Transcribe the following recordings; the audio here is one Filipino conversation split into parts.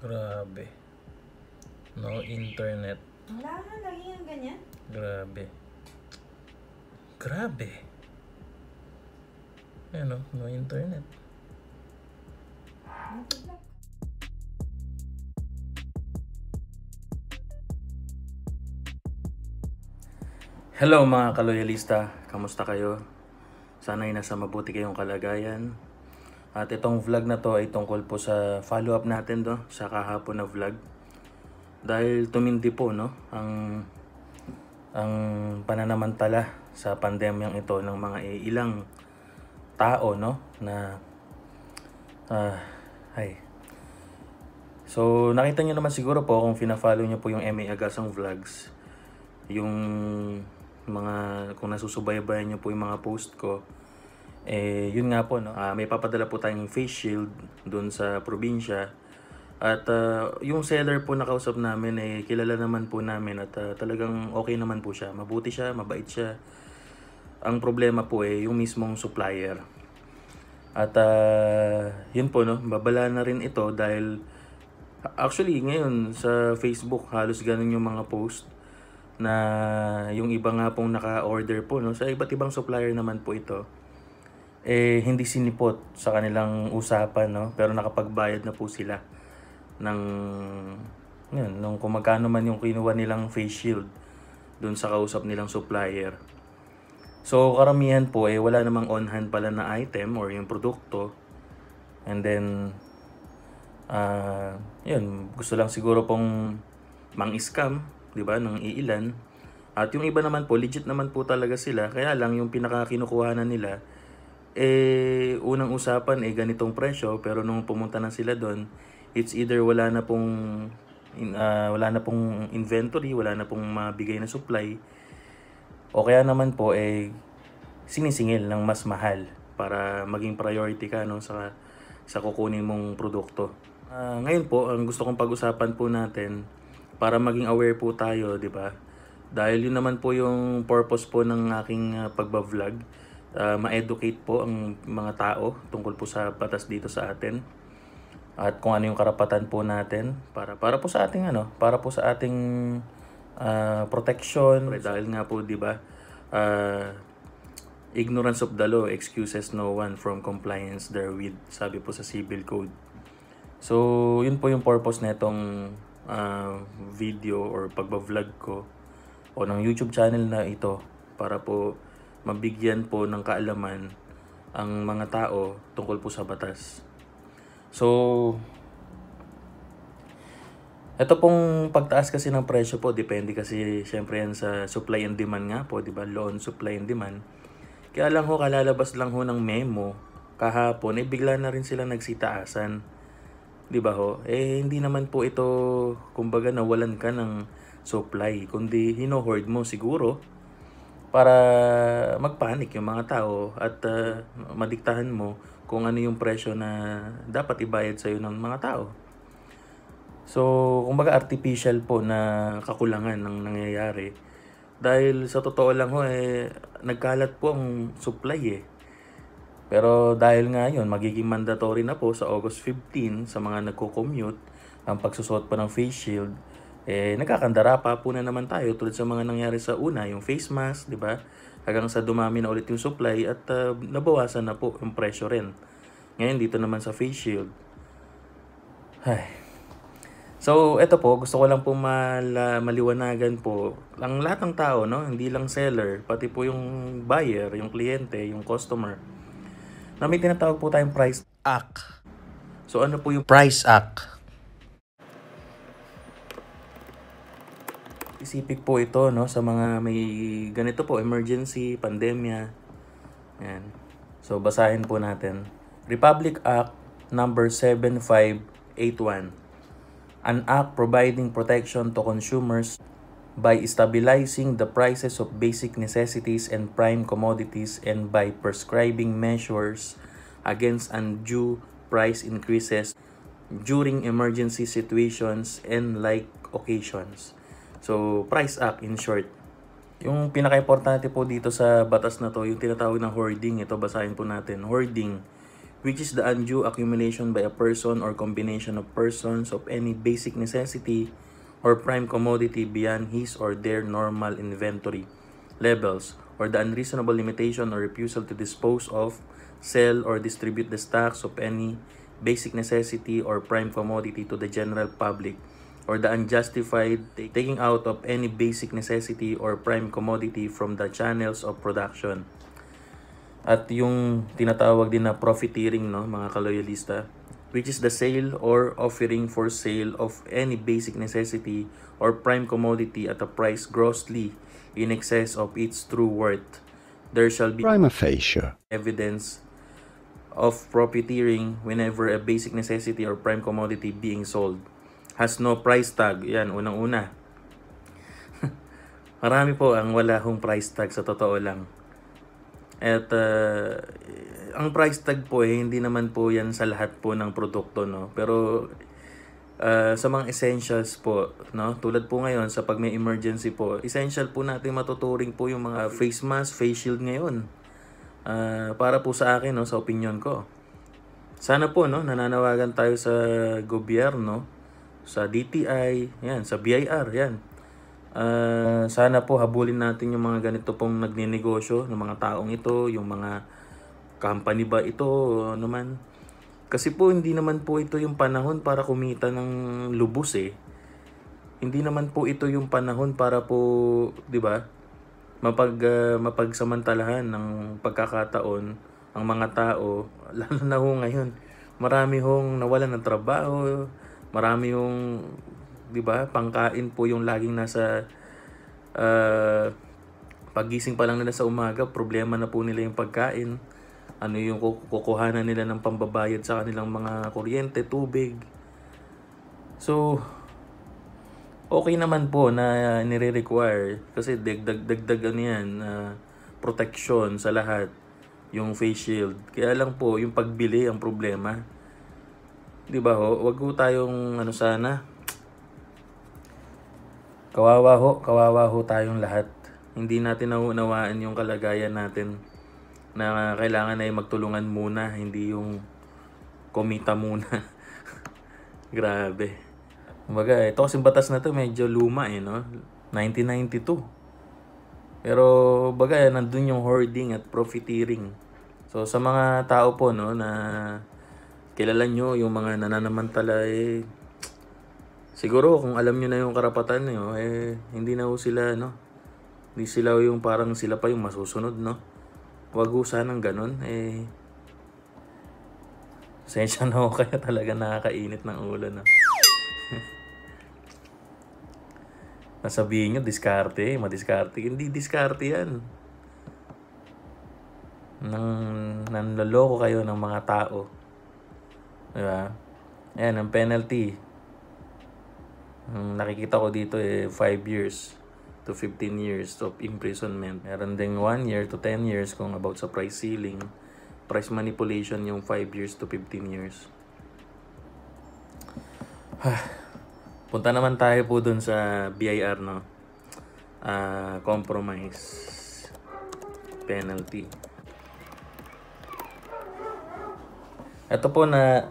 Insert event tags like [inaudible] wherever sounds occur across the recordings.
Grabe. No internet. Wala, lagi yung ganyan. Grabe. Grabe. Ayan no internet. Hello mga kaloyalista, kamusta kayo? Sana ay nasa mabuti kayong kalagayan at itong vlog na to ay tungkol po sa follow up natin do sa kahapon na vlog. Dahil tumindi po no ang ang pananamantala sa pandemyang ito ng mga ilang tao no na uh, ay So nakita niyo naman siguro po kung fina-follow niyo po yung MA Agasang Vlogs yung mga kung nasusubaybayan niyo po yung mga post ko eh, yun nga po, no? uh, may papadala po tayong face shield doon sa probinsya. At uh, yung seller po na kausap namin, eh, kilala naman po namin at uh, talagang okay naman po siya. Mabuti siya, mabait siya. Ang problema po eh, yung mismong supplier. At uh, yun po, no? babala na rin ito dahil actually ngayon sa Facebook halos ganun yung mga post na yung iba nga pong naka-order po no sa iba't ibang supplier naman po ito eh hindi sinipot sa kanilang usapan no pero nakapagbayad na po sila ng yun nung kumagkano man yung kinuha nilang face shield doon sa kausap nilang supplier so karamihan po eh wala namang on hand pala na item or yung produkto and then uh, yun gusto lang siguro pong mang-scam 'di ba ng iilan at yung iba naman po legit naman po talaga sila kaya lang yung pinaka kinukuhanan nila eh unang usapan eh ganitong presyo pero nung pumunta na sila doon it's either wala na pong uh, wala na pong inventory wala na pong mabigay na supply o kaya naman po eh sinisingil ng mas mahal para maging priority ka no sa sa kukunin mong produkto. Uh, ngayon po ang gusto kong pag-usapan po natin para maging aware po tayo, 'di ba? Dahil yun naman po yung purpose po ng aking uh, ah, pagba-vlog uh, ma-educate po ang mga tao tungkol po sa batas dito sa atin at kung ano yung karapatan po natin para para po sa ating ano, para po sa ating uh, ah, protection okay, dahil nga po 'di ba uh, ignorance of the law excuses no one from compliance therewith sabi po sa civil code so yun po yung purpose nitong uh, video or pagba-vlog ko o ng YouTube channel na ito para po mabigyan po ng kaalaman ang mga tao tungkol po sa batas. So, ito pong pagtaas kasi ng presyo po, depende kasi syempre yan sa supply and demand nga po, di ba? Loan, supply and demand. Kaya lang ho, kalalabas lang ho ng memo kahapon, eh bigla na rin sila nagsitaasan. Di ba ho? Eh hindi naman po ito, kumbaga nawalan ka ng supply, kundi hinohoard mo siguro para magpanik yung mga tao at uh, madiktahan mo kung ano yung presyo na dapat ibayad sa sa'yo ng mga tao. So, kumbaga artificial po na kakulangan ng nangyayari. Dahil sa totoo lang ho, eh, nagkalat po ang supply eh. Pero dahil nga yun, magiging mandatory na po sa August 15 sa mga nagko-commute ang pagsusot po ng face shield eh nagkakandara pa po na naman tayo tulad sa mga nangyari sa una, yung face mask, 'di ba? Hanggang sa dumami na ulit yung supply at uh, nabawasan na po yung presyo rin. Ngayon dito naman sa face shield. Ay, So, ito po, gusto ko lang po mala, maliwanagan po ang lahat ng tao, no? hindi lang seller, pati po yung buyer, yung kliyente, yung customer, na may tinatawag po tayong price act. So, ano po yung price act? Specific po ito no, sa mga may ganito po, emergency, pandemya. Yan. So basahin po natin. Republic Act number 7581. An act providing protection to consumers by stabilizing the prices of basic necessities and prime commodities and by prescribing measures against undue price increases during emergency situations and like occasions. So, price up in short. Yung pinaka-importante po dito sa batas na to, yung tinatawag na hoarding, ito basahin po natin. Hoarding, which is the undue accumulation by a person or combination of persons of any basic necessity or prime commodity beyond his or their normal inventory levels or the unreasonable limitation or refusal to dispose of, sell, or distribute the stocks of any basic necessity or prime commodity to the general public or the unjustified taking out of any basic necessity or prime commodity from the channels of production. At yung tinatawag din na profiteering, no, mga kaloyalista, which is the sale or offering for sale of any basic necessity or prime commodity at a price grossly in excess of its true worth. There shall be prima facie evidence of profiteering whenever a basic necessity or prime commodity being sold has no price tag. Yan, unang-una. [laughs] Marami po ang wala hong price tag sa totoo lang. At uh, ang price tag po eh, hindi naman po yan sa lahat po ng produkto, no? Pero uh, sa mga essentials po, no? Tulad po ngayon sa pag may emergency po, essential po natin matuturing po yung mga face mask, face shield ngayon. Uh, para po sa akin, no? Sa opinion ko. Sana po, no? Nananawagan tayo sa gobyerno sa DTI, yan, sa BIR, yan. Uh, sana po habulin natin yung mga ganito pong nagninegosyo ng mga taong ito, yung mga company ba ito, ano man. Kasi po hindi naman po ito yung panahon para kumita ng lubos eh. Hindi naman po ito yung panahon para po, 'di ba? Mapag uh, mapagsamantalahan ng pagkakataon ang mga tao [laughs] lalo na ho ngayon. Marami hong nawalan ng trabaho, Marami yung, di ba, pangkain po yung laging nasa uh, pagising pa lang nila sa umaga, problema na po nila yung pagkain. Ano yung kukuhanan nila ng pambabayad sa kanilang mga kuryente, tubig. So, okay naman po na uh, nire-require kasi dagdag dagdag ano yan, uh, protection sa lahat yung face shield. Kaya lang po, yung pagbili ang problema. 'Di ba ho? Wag ko tayong ano sana. Kawawa ho, kawawa ho tayong lahat. Hindi natin nauunawaan yung kalagayan natin na kailangan ay magtulungan muna, hindi yung komita muna. [laughs] Grabe. Mga ito kasi batas na to medyo luma eh, no? 1992. Pero bagay nandun yung hoarding at profiteering. So sa mga tao po no na kilala nyo yung mga nananamantala eh siguro kung alam nyo na yung karapatan nyo eh, oh, eh hindi na ho sila no hindi sila yung parang sila pa yung masusunod no wag ho sanang ganun eh sensya na ho [laughs] kaya talaga nakakainit ng ulo no [laughs] nasabihin nyo diskarte eh, madiskarte hindi diskarte yan nang nanloloko kayo ng mga tao Di ba? Ayan, ang penalty. Ang nakikita ko dito eh 5 years to 15 years of imprisonment. Meron ding 1 year to 10 years kung about sa price ceiling. Price manipulation yung 5 years to 15 years. Ah, punta naman tayo po dun sa BIR, no? Uh, compromise penalty. Ito po na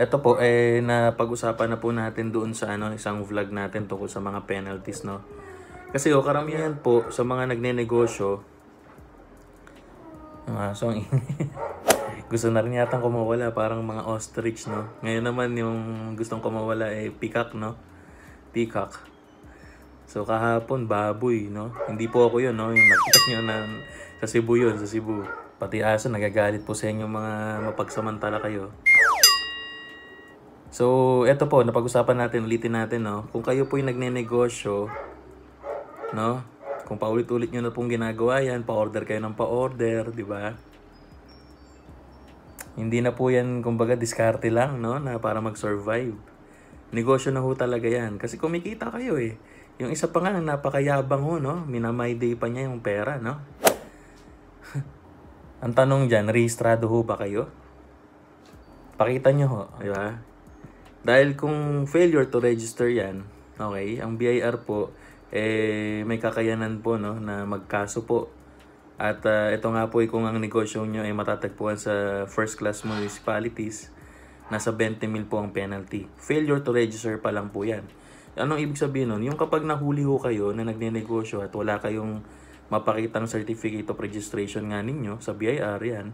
ito po eh napag usapan na po natin doon sa ano isang vlog natin tungkol sa mga penalties no. Kasi oh karamihan po sa mga nagnenegosyo mga ah, so [laughs] gusto na rin yata kumawala parang mga ostrich no. Ngayon naman yung gustong kumawala eh peacock no. Peacock. So kahapon baboy no. Hindi po ako yun no yung nakita niyo na sa Cebu yun sa Cebu. Pati aso nagagalit po sa inyo mga mapagsamantala kayo. So, eto po, napag-usapan natin, ulitin natin, no? Kung kayo po yung nagnenegosyo, no? Kung paulit-ulit nyo na pong ginagawa yan, pa-order kayo ng pa-order, di ba? Hindi na po yan, kumbaga, diskarte lang, no? Na para mag-survive. Negosyo na ho talaga yan. Kasi kumikita kayo, eh. Yung isa pa nga, napakayabang ho, no? Minamay day pa niya yung pera, no? [laughs] Ang tanong dyan, rehistrado ho ba kayo? Pakita nyo ho, di ba? Dahil kung failure to register yan, okay, ang BIR po, eh, may kakayanan po no, na magkaso po. At uh, ito nga po, eh, kung ang negosyo nyo ay eh, matatagpuan sa first class municipalities, nasa 20 mil po ang penalty. Failure to register pa lang po yan. Anong ibig sabihin nun? Yung kapag nahuli ho kayo na nagnenegosyo at wala kayong mapakitang certificate of registration nga ninyo sa BIR yan,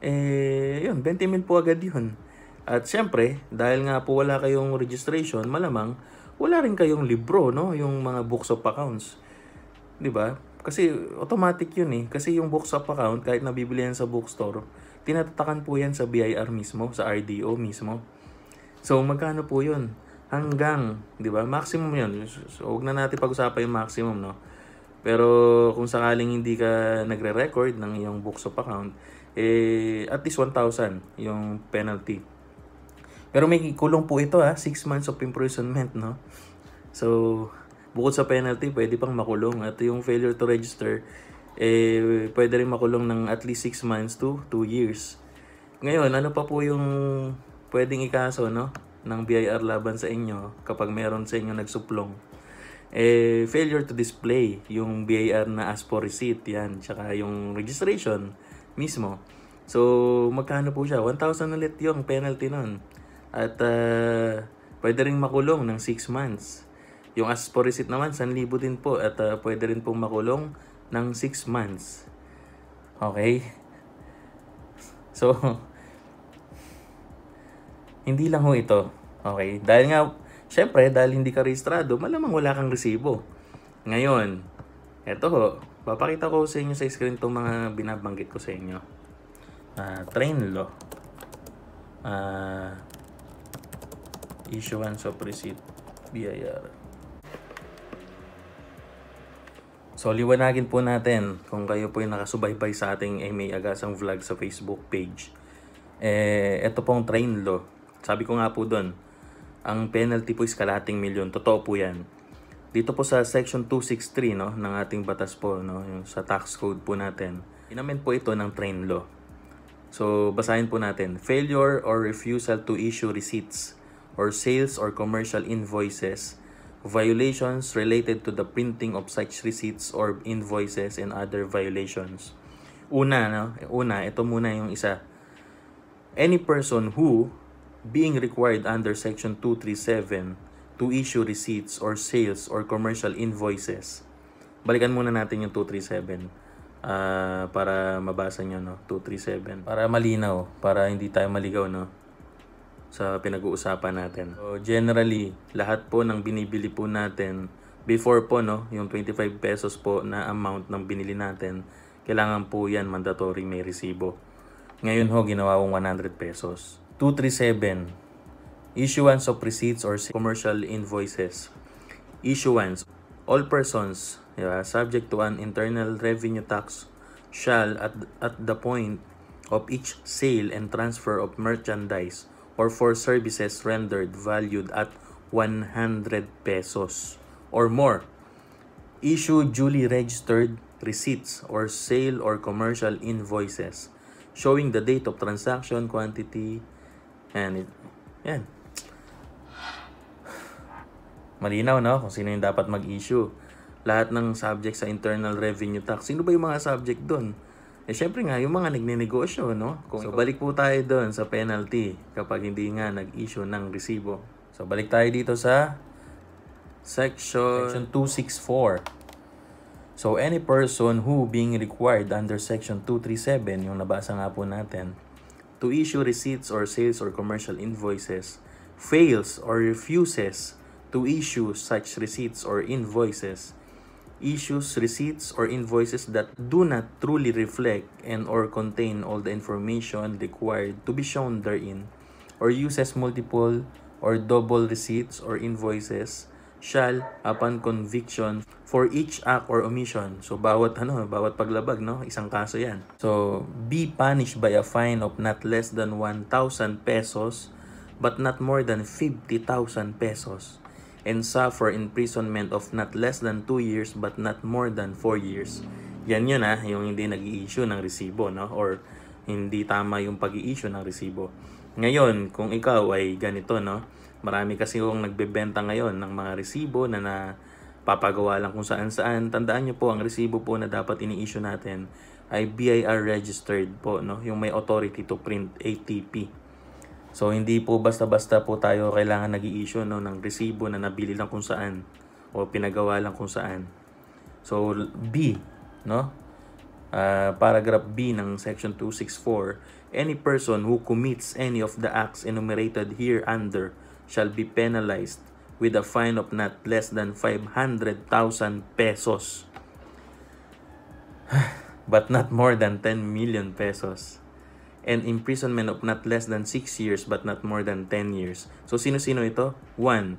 eh, yun, 20 mil po agad yun. At siyempre, dahil nga po wala kayong registration, malamang wala rin kayong libro, no? Yung mga books of accounts. 'Di ba? Kasi automatic 'yun eh. Kasi yung books of account kahit nabibili yan sa bookstore, tinatatakan po yan sa BIR mismo, sa RDO mismo. So magkano po 'yun? Hanggang, 'di ba? Maximum 'yun. So, huwag na natin pag-usapan yung maximum, no? Pero kung sakaling hindi ka nagre-record ng iyong books of account, eh, at least 1,000 yung penalty. Pero may kulong po ito ha, ah. 6 months of imprisonment, no? So, bukod sa penalty, pwede pang makulong. At yung failure to register, eh, pwede rin makulong ng at least 6 months to 2 years. Ngayon, ano pa po yung pwedeng ikaso, no? ng BIR laban sa inyo kapag meron sa inyo nagsuplong eh, failure to display yung BIR na as for receipt yan tsaka yung registration mismo so magkano po siya 1,000 ulit yung penalty nun at uh, pwede rin makulong ng 6 months. Yung asporisit naman, 1,000 din po at uh, pwede rin pong makulong ng 6 months. Okay? So, [laughs] hindi lang ho ito. Okay? Dahil nga, syempre, dahil hindi ka rehistrado, malamang wala kang resibo. Ngayon, eto ho, papakita ko sa inyo sa screen itong mga binabanggit ko sa inyo. Uh, train law. Uh, issuance of receipt BIR. So liwanagin po natin kung kayo po yung nakasubaybay sa ating MA Agasang Vlog sa Facebook page. Eh, ito pong train law. Sabi ko nga po doon, ang penalty po is kalating milyon. Totoo po yan. Dito po sa section 263 no, ng ating batas po, no, yung sa tax code po natin, inamen po ito ng train law. So, basahin po natin. Failure or refusal to issue receipts or sales or commercial invoices, violations related to the printing of such receipts or invoices and other violations. Una, no? Una, ito muna yung isa. Any person who, being required under Section 237 to issue receipts or sales or commercial invoices, balikan muna natin yung 237 uh, ah, para mabasa nyo, no? 237. Para malinaw, para hindi tayo maligaw, no? sa pinag-uusapan natin. So, generally, lahat po ng binibili po natin, before po no, yung 25 pesos po na amount ng binili natin, kailangan po yan mandatory may resibo. Ngayon ho, ginawa kong 100 pesos. 237, issuance of receipts or commercial invoices. Issuance, all persons diba, subject to an internal revenue tax shall at, at the point of each sale and transfer of merchandise or for services rendered valued at 100 pesos or more. Issue duly registered receipts or sale or commercial invoices showing the date of transaction, quantity, and it, yan. Malinaw na no kung sino yung dapat mag-issue. Lahat ng subject sa Internal Revenue Tax. Sino ba yung mga subject doon? Eh, syempre nga, yung mga nagninegosyo, no? Kung so, balik po tayo doon sa penalty kapag hindi nga nag-issue ng resibo. So, balik tayo dito sa section, section 264. So, any person who being required under section 237, yung nabasa nga po natin, to issue receipts or sales or commercial invoices, fails or refuses to issue such receipts or invoices issues receipts or invoices that do not truly reflect and or contain all the information required to be shown therein or uses multiple or double receipts or invoices shall upon conviction for each act or omission. So bawat ano, bawat paglabag, no? Isang kaso 'yan. So be punished by a fine of not less than 1,000 pesos but not more than 50,000 pesos and suffer imprisonment of not less than 2 years but not more than 4 years. Yan yun ah, yung hindi nag-i-issue ng resibo no? or hindi tama yung pag-i-issue ng resibo. Ngayon, kung ikaw ay ganito, no? marami kasi yung nagbebenta ngayon ng mga resibo na na papagawa lang kung saan saan. Tandaan nyo po, ang resibo po na dapat ini-issue natin ay BIR registered po, no? yung may authority to print ATP. So hindi po basta-basta po tayo kailangan nag issue no, ng resibo na nabili lang kung saan o pinagawa lang kung saan. So B, no? Uh, paragraph B ng section 264, any person who commits any of the acts enumerated here under shall be penalized with a fine of not less than 500,000 pesos [sighs] but not more than 10 million pesos and imprisonment of not less than 6 years but not more than 10 years. So sino-sino ito? 1.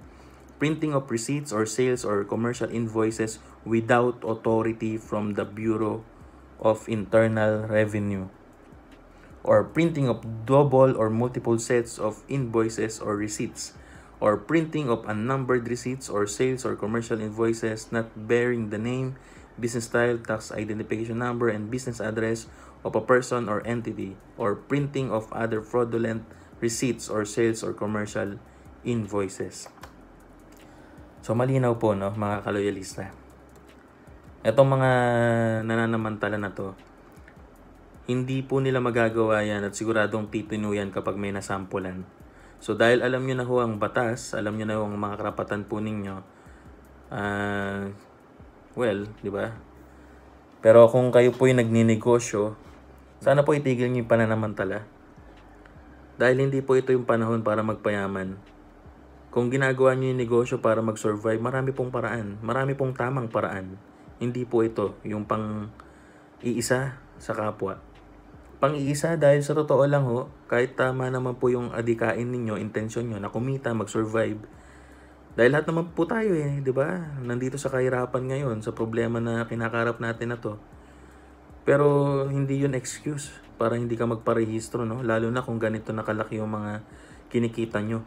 Printing of receipts or sales or commercial invoices without authority from the Bureau of Internal Revenue. Or printing of double or multiple sets of invoices or receipts. Or printing of unnumbered receipts or sales or commercial invoices not bearing the name business style, tax identification number, and business address of a person or entity, or printing of other fraudulent receipts or sales or commercial invoices. So malinaw po no mga kaloyalista. Etong mga nananamantala na to, hindi po nila magagawa yan at siguradong titinuyan kapag may nasampulan. So dahil alam nyo na ho ang batas, alam nyo na ho ang mga karapatan po ninyo, uh, well, di ba? Pero kung kayo po yung nagninegosyo, sana po itigil niyo yung pananamantala. Dahil hindi po ito yung panahon para magpayaman. Kung ginagawa niyo yung negosyo para mag-survive, marami pong paraan. Marami pong tamang paraan. Hindi po ito yung pang iisa sa kapwa. Pang-iisa dahil sa totoo lang ho, kahit tama naman po yung adikain ninyo, intensyon niyo na kumita, mag-survive, dahil lahat naman po tayo eh, 'di ba? Nandito sa kahirapan ngayon, sa problema na kinakarap natin na 'to. Pero hindi 'yun excuse para hindi ka magparehistro, no? Lalo na kung ganito nakalaki yung mga kinikita nyo.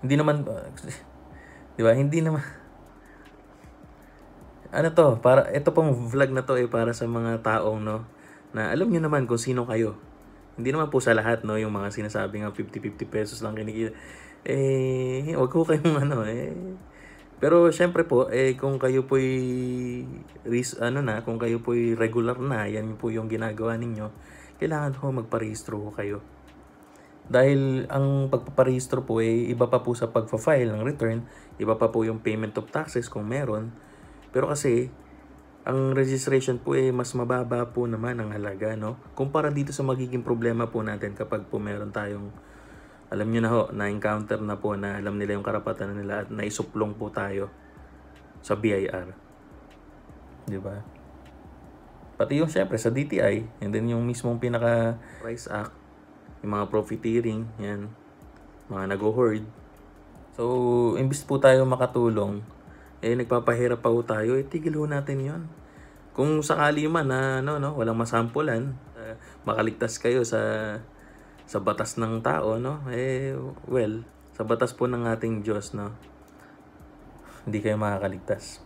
Hindi naman [laughs] 'di ba? Hindi naman ano to, para ito pong vlog na to eh para sa mga taong no na alam niyo naman kung sino kayo. Hindi naman po sa lahat no yung mga sinasabi ng 50-50 pesos lang kinikita eh, wag ko kayong [laughs] ano eh. Pero syempre po, eh, kung kayo po'y ris ano na, kung kayo po'y regular na, yan po yung ginagawa ninyo, kailangan po magparehistro kayo. Dahil ang pagpaparehistro po ay eh, iba pa po sa pagfa-file ng return, iba pa po yung payment of taxes kung meron. Pero kasi ang registration po eh mas mababa po naman ang halaga no kumpara dito sa magiging problema po natin kapag po meron tayong alam nyo na ho, na-encounter na po na alam nila yung karapatan nila at naisuplong po tayo sa BIR. Di ba? Pati yung syempre sa DTI, and then yung mismong pinaka Price Act, yung mga profiteering, yan, mga nag-hoard. So, imbis po tayo makatulong, eh nagpapahirap pa po tayo, eh ho natin yon Kung sakali man na ano, no, walang masampulan, uh, makaligtas kayo sa sa batas ng tao, no? Eh, well, sa batas po ng ating Diyos, no? Hindi kayo makakaligtas.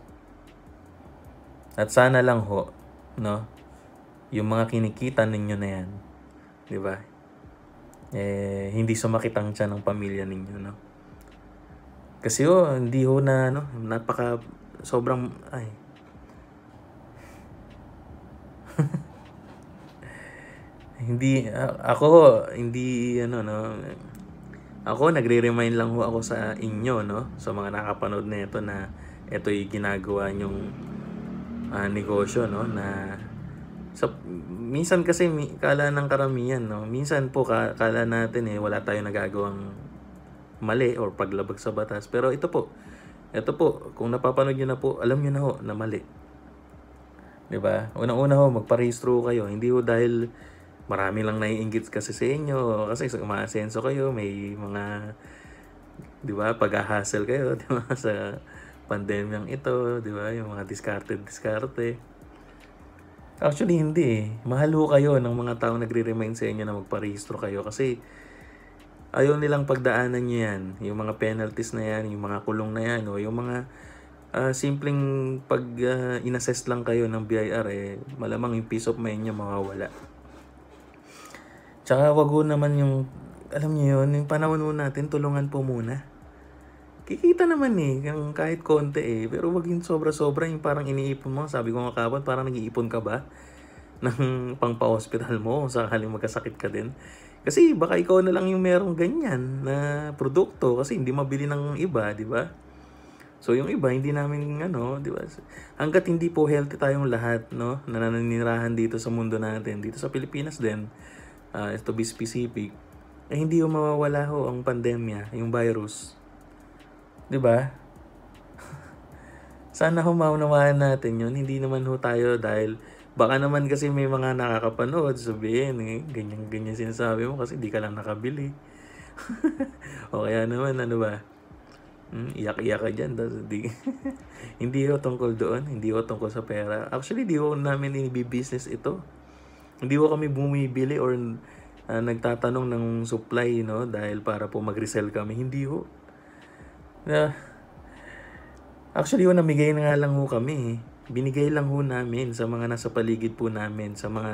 At sana lang ho, no? Yung mga kinikita ninyo na yan, di ba? Eh, hindi sumakit siya ng pamilya ninyo, no? Kasi ho, hindi ho na, no? Napaka, sobrang, ay. [laughs] Hindi, ako, hindi, ano, no, ako, nagre-remind lang ho ako sa inyo, no? Sa mga nakapanood na ito na ito yung ginagawa nyong uh, negosyo, no? Na sa, minsan kasi mi, kala ng karamihan, no? Minsan po kala natin eh, wala tayong nagagawang mali or paglabag sa batas. Pero ito po, ito po, kung napapanood niyo na po, alam niyo na ho na mali. 'Di ba? Unang-una ho, magparehistro kayo. Hindi ho dahil marami lang naiinggit kasi sa inyo. Kasi sa umaasenso kayo, may mga, di ba, pag-hustle kayo, [laughs] di ba, sa pandemyang ito, di ba, yung mga discarded-discarte. Actually, hindi. Eh. Mahal kayo ng mga tao nagre-remind sa inyo na magparehistro kayo kasi ayaw nilang pagdaanan nyo yan. Yung mga penalties na yan, yung mga kulong na yan, o yung mga uh, simpleng pag uh, inassess lang kayo ng BIR, eh, malamang yung peace of mind nyo mawawala. Tsaka wag naman yung, alam niyo yun, yung panahon ho natin, tulungan po muna. Kikita naman eh, kahit konti eh. Pero wag yung sobra-sobra, yung parang iniipon mo. Sabi ko nga kapat, parang nag-iipon ka ba? ng pangpa-hospital mo sakaling magkasakit ka din. Kasi baka ikaw na lang yung merong ganyan na produkto kasi hindi mabili ng iba, di ba? So yung iba hindi namin ano, 'di ba? Hangga't hindi po healthy tayong lahat, no? Nananirahan dito sa mundo natin, dito sa Pilipinas din uh, ah, to be specific, eh, hindi yung mawawala ho ang pandemya, yung virus. 'Di ba? [laughs] Sana ho maunawaan natin yun. Hindi naman ho tayo dahil baka naman kasi may mga nakakapanood sabihin, eh, ganyan-ganyan sinasabi mo kasi di ka lang nakabili. [laughs] o kaya naman, ano ba? Hmm, iyak-iyak ka dyan. di, [laughs] hindi ho tungkol doon. Hindi ho tungkol sa pera. Actually, di ho namin inibibusiness ito hindi ko kami bumibili or uh, nagtatanong ng supply, no? Dahil para po mag-resell kami. Hindi ho. Uh, actually, ho, namigay na nga lang ho kami. Eh. Binigay lang ho namin sa mga nasa paligid po namin, sa mga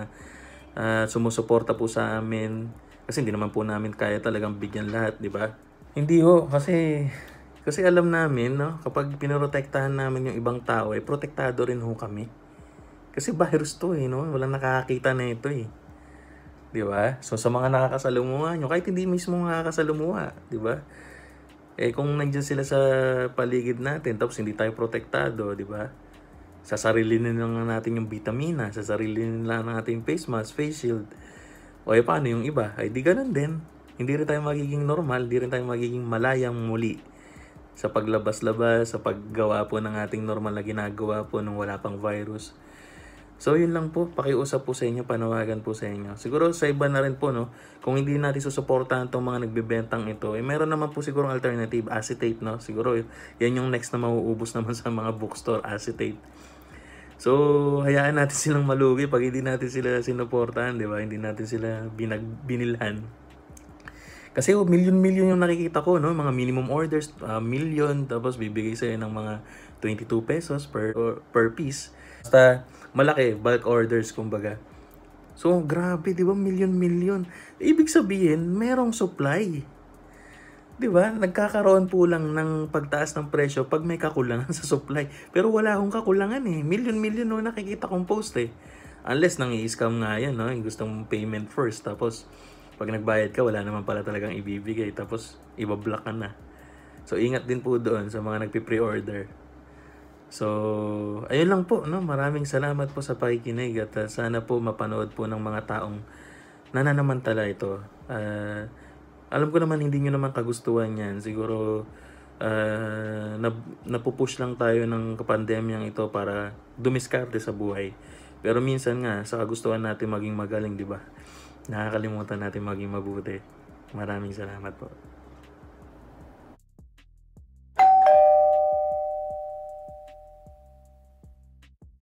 uh, sumusuporta po sa amin. Kasi hindi naman po namin kaya talagang bigyan lahat, di ba? Hindi ho, kasi kasi alam namin, no, kapag pinoprotektahan namin yung ibang tao, ay eh, protektado rin ho kami. Kasi virus to eh, no? Walang nakakakita na ito eh. Di ba? So sa mga nakakasalumuha nyo, kahit hindi mismo nakakasalumuha, di ba? Eh kung nandiyan sila sa paligid natin, tapos hindi tayo protektado, di ba? Sa sarili lang natin yung vitamina, sa sarili lang natin yung face mask, face shield. O eh, paano yung iba? Ay di ganun din. Hindi rin tayo magiging normal, hindi rin tayo magiging malayang muli sa paglabas-labas, sa paggawa po ng ating normal na ginagawa po nung wala pang virus. So yun lang po, pakiusap po sa inyo, panawagan po sa inyo. Siguro sa iba na rin po no, kung hindi natin susuportahan tong mga nagbebentang ito, eh meron naman po siguro alternative acetate no. Siguro eh, yan yung next na mauubos naman [laughs] sa mga bookstore acetate. So, hayaan natin silang malugi pag hindi natin sila sinuportahan, di ba? Hindi natin sila binag, binilhan. Kasi oh, million-million yung nakikita ko, no? Mga minimum orders, uh, million, tapos bibigay sa'yo ng mga 22 pesos per, per piece. Basta, malaki, bulk orders kumbaga. So, grabe, 'di ba? Million-million. Ibig sabihin, merong supply. 'Di ba? Nagkakaroon po lang ng pagtaas ng presyo pag may kakulangan [laughs] sa supply. Pero wala akong kakulangan eh. Million-million 'no nakikita kong post eh. Unless nang i-scam nga yan, no? Yung gustong payment first. Tapos, pag nagbayad ka, wala naman pala talagang ibibigay. Tapos, ibablock ka na. So, ingat din po doon sa mga nagpe pre order So, ayun lang po. No? Maraming salamat po sa pakikinig at uh, sana po mapanood po ng mga taong nananamantala ito. Uh, alam ko naman hindi niyo naman kagustuhan yan. Siguro uh, ah, nap- napupush lang tayo ng kapandemyang ito para dumiskarte sa buhay. Pero minsan nga, sa kagustuhan natin maging magaling, di ba? Nakakalimutan natin maging mabuti. Maraming salamat po.